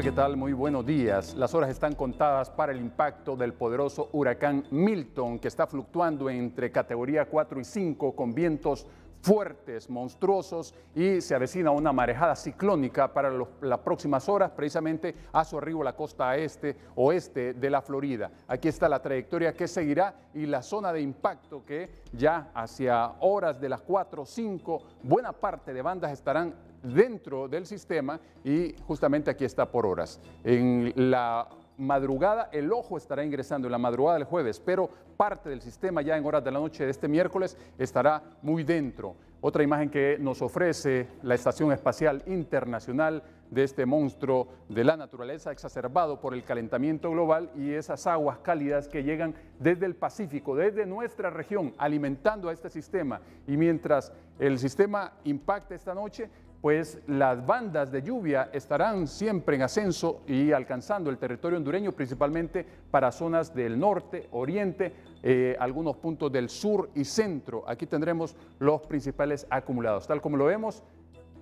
¿Qué tal? Muy buenos días. Las horas están contadas para el impacto del poderoso huracán Milton, que está fluctuando entre categoría 4 y 5 con vientos fuertes, monstruosos y se avecina una marejada ciclónica para las próximas horas, precisamente a su arribo la costa este, oeste de la Florida. Aquí está la trayectoria que seguirá y la zona de impacto que ya hacia horas de las 4 o 5, buena parte de bandas estarán dentro del sistema y justamente aquí está por horas. En la madrugada, el ojo estará ingresando en la madrugada del jueves, pero parte del sistema ya en horas de la noche de este miércoles estará muy dentro. Otra imagen que nos ofrece la Estación Espacial Internacional de este monstruo de la naturaleza exacerbado por el calentamiento global y esas aguas cálidas que llegan desde el Pacífico, desde nuestra región, alimentando a este sistema. Y mientras el sistema impacta esta noche, pues las bandas de lluvia estarán siempre en ascenso y alcanzando el territorio hondureño, principalmente para zonas del norte, oriente, eh, algunos puntos del sur y centro. Aquí tendremos los principales acumulados. Tal como lo vemos,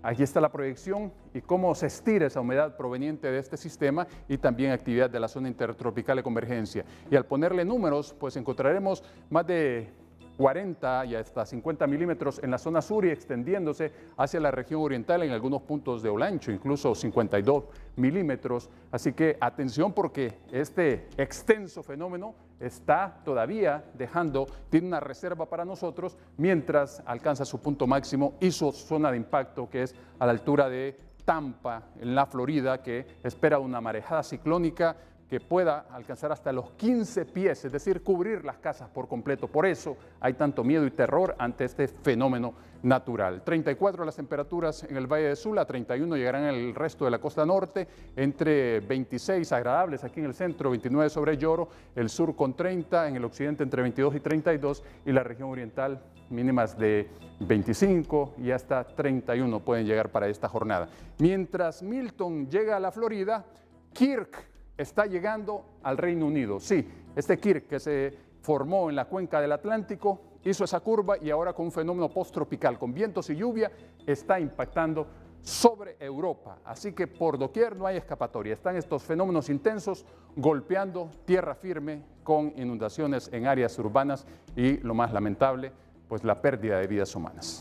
aquí está la proyección y cómo se estira esa humedad proveniente de este sistema y también actividad de la zona intertropical de convergencia. Y al ponerle números, pues encontraremos más de 40 y hasta 50 milímetros en la zona sur y extendiéndose hacia la región oriental en algunos puntos de Olancho, incluso 52 milímetros. Así que atención porque este extenso fenómeno está todavía dejando, tiene una reserva para nosotros mientras alcanza su punto máximo y su zona de impacto que es a la altura de Tampa, en la Florida, que espera una marejada ciclónica que pueda alcanzar hasta los 15 pies, es decir, cubrir las casas por completo. Por eso hay tanto miedo y terror ante este fenómeno natural. 34 las temperaturas en el Valle de Sula, 31 llegarán en el resto de la costa norte, entre 26 agradables aquí en el centro, 29 sobre Lloro, el sur con 30, en el occidente entre 22 y 32 y la región oriental mínimas de 25 y hasta 31 pueden llegar para esta jornada. Mientras Milton llega a la Florida, Kirk está llegando al Reino Unido. Sí, este Kirk que se formó en la cuenca del Atlántico hizo esa curva y ahora con un fenómeno post-tropical, con vientos y lluvia, está impactando sobre Europa. Así que por doquier no hay escapatoria. Están estos fenómenos intensos golpeando tierra firme con inundaciones en áreas urbanas y lo más lamentable, pues la pérdida de vidas humanas.